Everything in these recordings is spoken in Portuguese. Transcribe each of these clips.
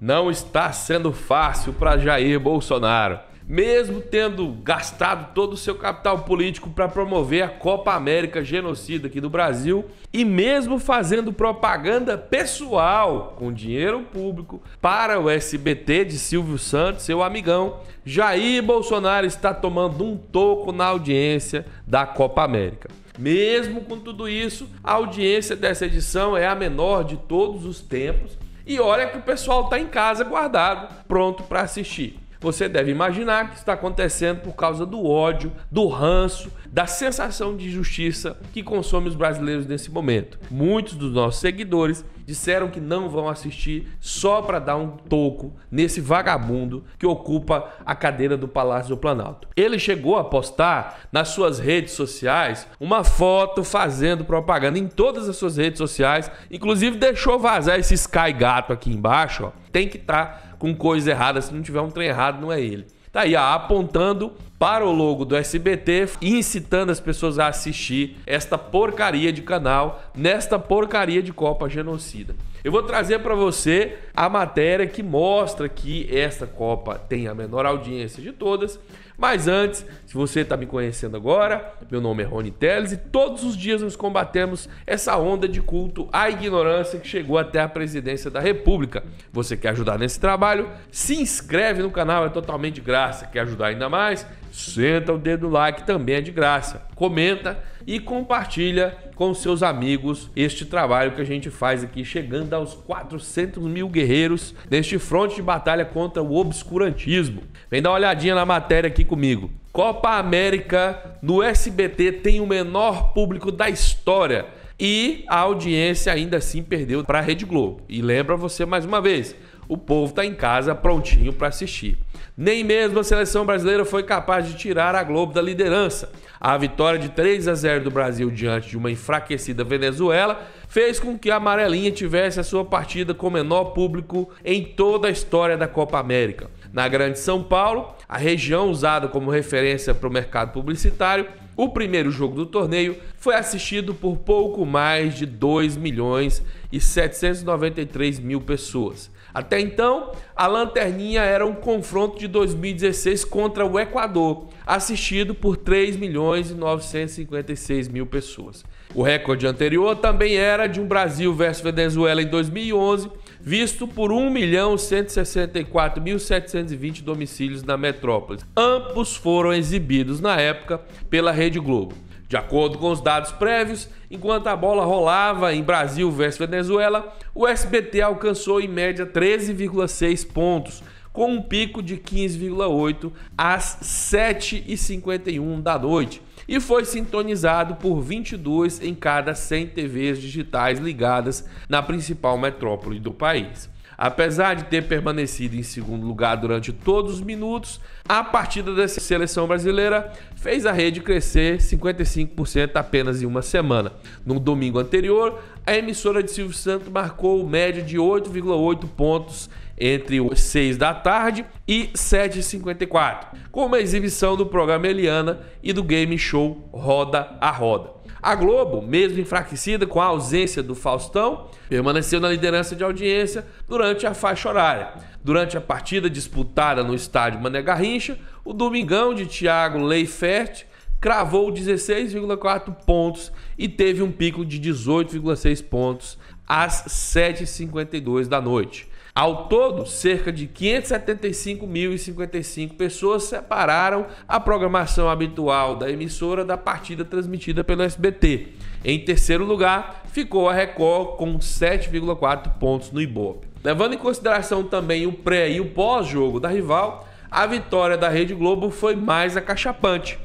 Não está sendo fácil para Jair Bolsonaro. Mesmo tendo gastado todo o seu capital político para promover a Copa América genocida aqui do Brasil e mesmo fazendo propaganda pessoal com dinheiro público para o SBT de Silvio Santos, seu amigão, Jair Bolsonaro está tomando um toco na audiência da Copa América. Mesmo com tudo isso, a audiência dessa edição é a menor de todos os tempos e olha que o pessoal está em casa guardado, pronto para assistir. Você deve imaginar que está acontecendo por causa do ódio, do ranço, da sensação de justiça que consome os brasileiros nesse momento. Muitos dos nossos seguidores disseram que não vão assistir só para dar um toco nesse vagabundo que ocupa a cadeira do Palácio do Planalto. Ele chegou a postar nas suas redes sociais uma foto fazendo propaganda em todas as suas redes sociais, inclusive deixou vazar esse Sky Gato aqui embaixo, ó. Tem que estar tá com coisa errada, se não tiver um trem errado não é ele. Tá aí, ó, apontando para o logo do SBT, incitando as pessoas a assistir esta porcaria de canal, nesta porcaria de Copa Genocida. Eu vou trazer para você a matéria que mostra que esta Copa tem a menor audiência de todas mas antes, se você está me conhecendo agora, meu nome é Rony Teles e todos os dias nós combatemos essa onda de culto à ignorância que chegou até a presidência da República. Você quer ajudar nesse trabalho? Se inscreve no canal, é totalmente de graça. Quer ajudar ainda mais? Senta o dedo no like, também é de graça. Comenta e compartilha com seus amigos este trabalho que a gente faz aqui, chegando aos 400 mil guerreiros neste fronte de batalha contra o obscurantismo. Vem dar uma olhadinha na matéria aqui comigo. Copa América no SBT tem o menor público da história e a audiência ainda assim perdeu para a Rede Globo. E lembra você mais uma vez, o povo está em casa prontinho para assistir. Nem mesmo a seleção brasileira foi capaz de tirar a Globo da liderança. A vitória de 3 a 0 do Brasil diante de uma enfraquecida Venezuela fez com que a amarelinha tivesse a sua partida com menor público em toda a história da Copa América na Grande São Paulo, a região usada como referência para o mercado publicitário. O primeiro jogo do torneio foi assistido por pouco mais de 2 milhões e 793 mil pessoas. Até então, a lanterninha era um confronto de 2016 contra o Equador, assistido por 3 milhões e 956 mil pessoas. O recorde anterior também era de um Brasil versus Venezuela em 2011, visto por 1.164.720 domicílios na metrópole. Ambos foram exibidos na época pela Rede Globo. De acordo com os dados prévios, enquanto a bola rolava em Brasil versus Venezuela, o SBT alcançou em média 13,6 pontos, com um pico de 15,8 às 7h51 da noite e foi sintonizado por 22 em cada 100 TVs digitais ligadas na principal metrópole do país. Apesar de ter permanecido em segundo lugar durante todos os minutos, a partida da seleção brasileira fez a rede crescer 55% apenas em uma semana. No domingo anterior, a emissora de Silvio Santos marcou média de 8,8 pontos entre 6 da tarde e 7h54, com uma exibição do programa Eliana e do game show Roda a Roda. A Globo, mesmo enfraquecida com a ausência do Faustão, permaneceu na liderança de audiência durante a faixa horária. Durante a partida disputada no estádio Mané Garrincha, o Domingão de Thiago Leifert cravou 16,4 pontos e teve um pico de 18,6 pontos às 7h52 da noite. Ao todo, cerca de 575.055 pessoas separaram a programação habitual da emissora da partida transmitida pelo SBT. Em terceiro lugar, ficou a Record com 7,4 pontos no Ibope. Levando em consideração também o pré e o pós-jogo da rival, a vitória da Rede Globo foi mais acachapante.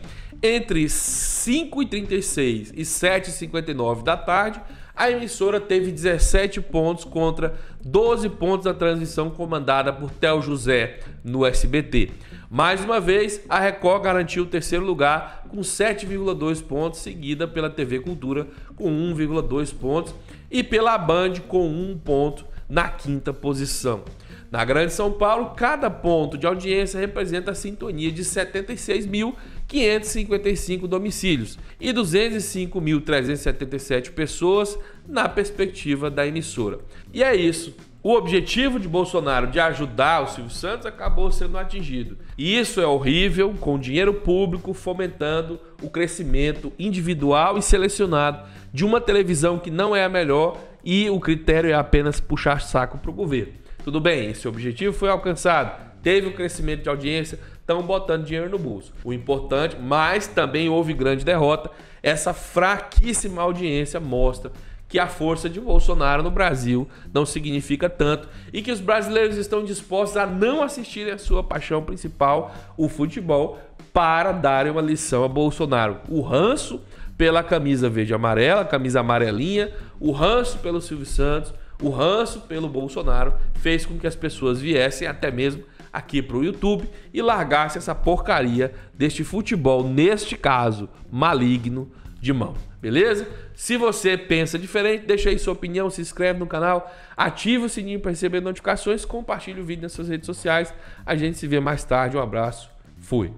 Entre 5h36 e 7h59 da tarde, a emissora teve 17 pontos contra 12 pontos da transmissão comandada por Théo José no SBT. Mais uma vez, a Record garantiu o terceiro lugar com 7,2 pontos, seguida pela TV Cultura com 1,2 pontos e pela Band com 1 ponto na quinta posição. Na Grande São Paulo, cada ponto de audiência representa a sintonia de 76 mil 555 domicílios e 205.377 pessoas na perspectiva da emissora. E é isso. O objetivo de Bolsonaro de ajudar o Silvio Santos acabou sendo atingido. E isso é horrível, com dinheiro público fomentando o crescimento individual e selecionado de uma televisão que não é a melhor e o critério é apenas puxar saco para o governo. Tudo bem, esse objetivo foi alcançado teve um crescimento de audiência, estão botando dinheiro no bolso. O importante, mas também houve grande derrota. Essa fraquíssima audiência mostra que a força de Bolsonaro no Brasil não significa tanto e que os brasileiros estão dispostos a não assistirem a sua paixão principal, o futebol, para darem uma lição a Bolsonaro. O ranço pela camisa verde amarela, camisa amarelinha, o ranço pelo Silvio Santos, o ranço pelo Bolsonaro fez com que as pessoas viessem até mesmo aqui para o YouTube e largasse essa porcaria deste futebol, neste caso, maligno de mão. Beleza? Se você pensa diferente, deixa aí sua opinião, se inscreve no canal, ativa o sininho para receber notificações, compartilha o vídeo nas suas redes sociais. A gente se vê mais tarde. Um abraço. Fui.